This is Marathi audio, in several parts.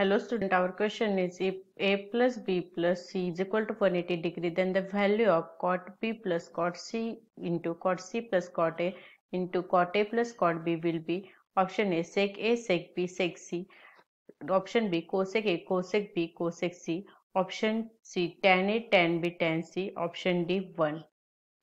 Hello student, our question is if a plus b plus c is equal to 180 degree then the value of cot b plus cot c into cot c plus cot a into cot a plus cot b will be option A sec a sec b sec c option B cosec a cosec b cosec c option C tan A tan B tan C, option D 1.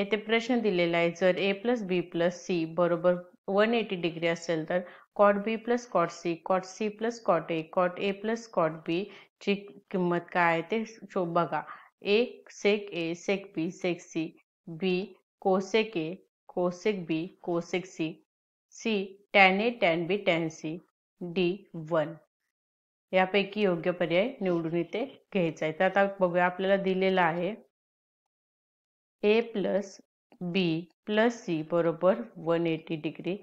येथे प्रश्न दिलेला आहे जर a plus b plus c बरोबर 180 degree डिग्री असेल तर cot B plus cot C cot C plus cot A cot A plus cot B ची किंमत काय आहे ते शो बघा एक sec A sec B sec C B cosec A cosec B cosec C C tan A tan B tan C D one यापैकी योग्य पर्याय निवडून इथे घ्यायचा आहे तर आता बघूया आपल्याला दिलेला आहे A plus B plus C बरोबर वन एटी डिग्री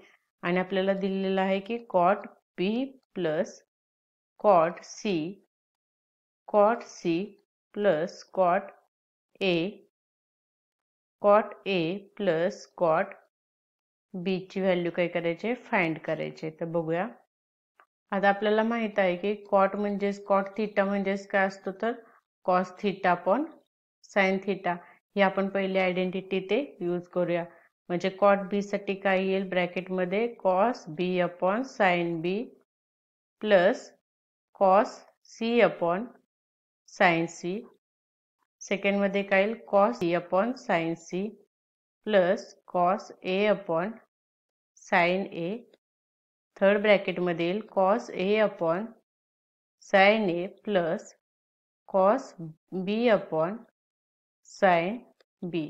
आणि आपल्याला दिलेलं आहे की cot B plus cot C cot C plus cot A cot A plus cot बीची व्हॅल्यू काय करायचे फाइंड करायचे तर बघूया आता आपल्याला माहित आहे की कॉट म्हणजेच कॉट थिटा म्हणजेच काय असतो तर कॉस थिटा पण साइन थिटा ही आपण पहिली आयडेंटिटी ते यूज करूया मजे कॉट बी साइल ब्रैकेट येईल cos B upon sine B plus cos C upon sine C second मधे का cos C upon sine C plus cos A upon sine A third bracket मधे cos A upon sine A plus cos B upon sine B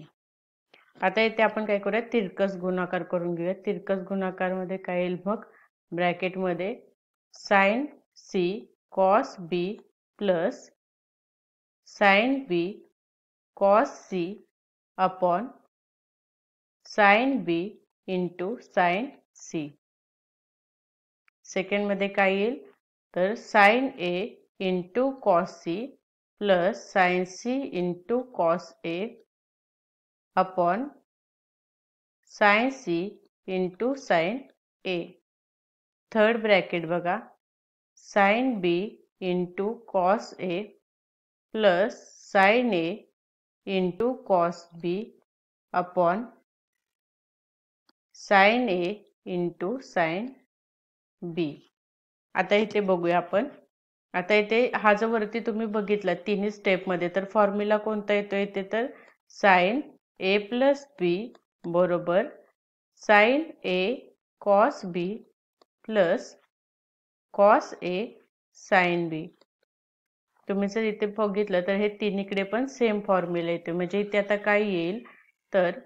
आता इथे आपण काय करूया तिरकस गुणाकार करून घेऊया तिरकस गुणाकार मध्ये काय येईल मग ब्रॅकेटमध्ये sine C cos B plus sine B cos C upon sine B into sine C सेकंडमध्ये काय येईल तर sine A into cos C plus sine C into cos A upon sine C into sine A third bracket बघा sine B into cos A plus sine A into cos B upon sine A into sine B आता इथे बघूया आपण आता इथे हा जो वरती तुम्ही बघितला तिन्ही स्टेपमध्ये तर फॉर्म्युला कोणता येतो इथे तर साईन ए प्लस बी बरोबर sine A cos B plus cos A sine B तुम्ही जर इथे बघितलं तर हे तिन्हीकडे पण सेम फॉर्म्युला येते म्हणजे इथे आता काय येईल तर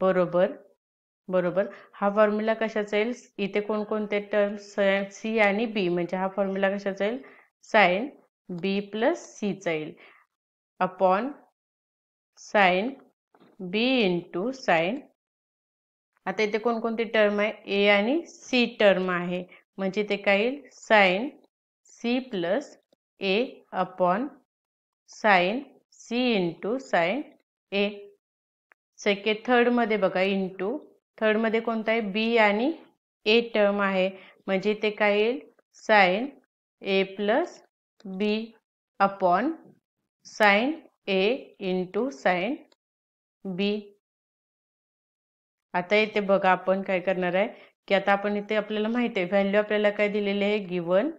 बरोबर बरोबर हा फॉर्म्युला कशाचा येईल इथे कोणकोणते टर्म्स सी आणि बी म्हणजे हा फॉर्म्युला कशाचा येईल साईन बी प्लस सीचा येईल upon sine B into sine आता इथे कोणकोणती टर्म आहे ए आणि सी टर्म आहे म्हणजे ते काय येईल sine C plus A upon sine C into sine A सेके थर्डमध्ये बघा इंटू थर्डमध्ये कोणता आहे बी आणि ए टर्म आहे म्हणजे ते काय येईल sine A plus B upon sine A into sine B आता इथे बघा आपण काय करणार आहे की आता आपण इथे आपल्याला माहिती आहे व्हॅल्यू आपल्याला काय दिलेले आहे given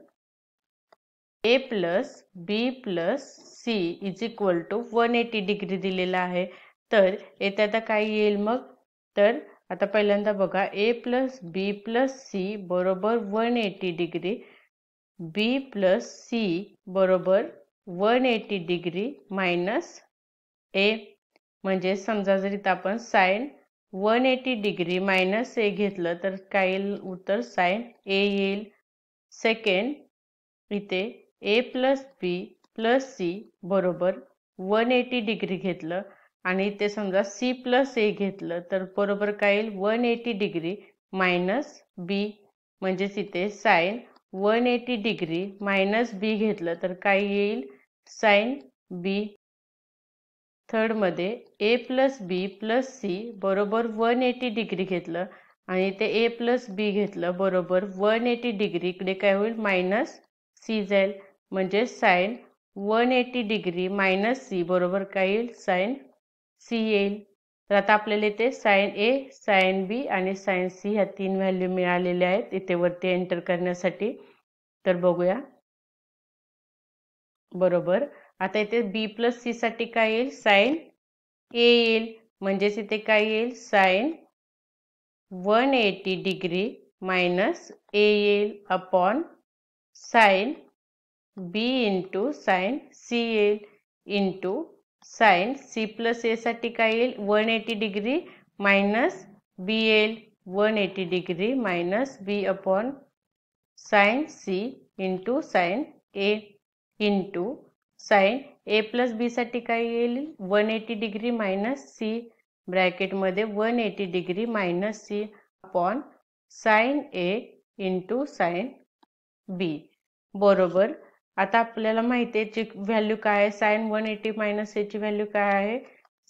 A plus B plus C is equal to one eighty degree दिलेला आहे तर येथे आता काय येईल मग तर आता पहिल्यांदा बघा A plus B plus C बरोबर one eighty degree B plus C बरोबर one eighty degree minus A म्हणजे समजा जरी आपण sine one eighty degree minus A घेतलं तर काय येईल उत्तर साईन ए येईल सेकंड इथे A plus B plus C बरोबर वन एटी डिग्री घेतलं आणि इथे समजा सी प्लस ए घेतलं तर बरोबर काय येईल one eighty degree minus B म्हणजेच इथे sine one eighty degree minus B घेतलं तर काय येईल साईन बी थर्डमध्ये A plus B plus C बरोबर वन एटी डिग्री घेतलं आणि ते ए प्लस बी घेतलं बरोबर वन एटी डिग्री इकडे काय होईल मायनस सी जाईल म्हणजे sine one eighty degree minus C बरोबर काय येईल साईन सी येईल तर आता आपल्याला इथे साईन ए साईन बी आणि साईन सी ह्या तीन व्हॅल्यू मिळालेल्या आहेत इथे वरती एंटर करण्यासाठी तर बघूया बरोबर आता इथे बी प्लस सी साठी काय येईल साईन ए येईल म्हणजेच इथे काय येईल sine one eighty degree minus A येईल upon sine B into sine C येईल इंटू साईन सी प्लस एसाठी काय येईल one eighty degree minus B येईल one eighty degree minus B upon sine C into sine A into sine A plus बीसाठी काय येईल one eighty degree minus C ब्रॅकेटमध्ये one eighty degree minus C upon sine A into sine B बरोबर आता आपल्याला माहिती आहे याची व्हॅल्यू काय आहे साईन वन एटी मायनस एची व्हॅल्यू काय आहे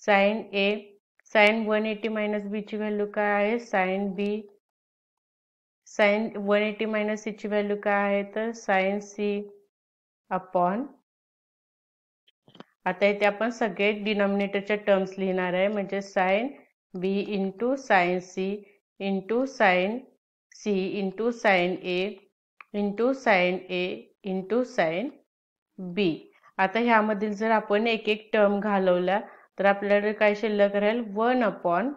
sine A sine one eighty minus बीची व्हॅल्यू काय आहे sine B sine one eighty minus सीची व्हॅल्यू काय आहे तर साईन सी अपॉन आता इथे आपण सगळे डिनॉमिनेटरच्या टर्म्स लिहिणार आहे म्हणजे sine B into sine C into sine C into sine A into sine A into sine B आता ह्यामधील जर आपण एक एक टर्म घालवला तर आपल्याकडे काय शिल्लक राहील one upon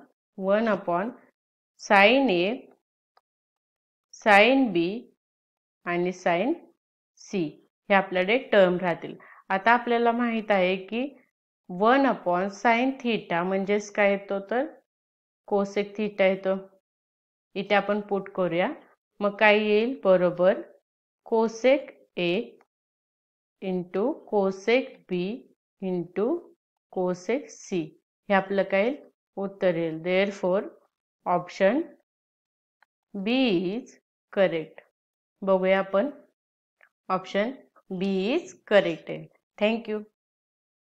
one upon sine A sine B आणि साईन सी हे आपल्याकडे टर्म राहतील आता अपने महित है कि वन अपॉन साइन थीटा म्हणजेच का तो तर कोसेक थिटा तो इतने अपन पुट करू मैं काय बरोबर cosec A into cosec B into cosec C ये अपल का उत्तर therefore option B is correct बगू अपन ऑप्शन बी इज करेक्ट है Thank you.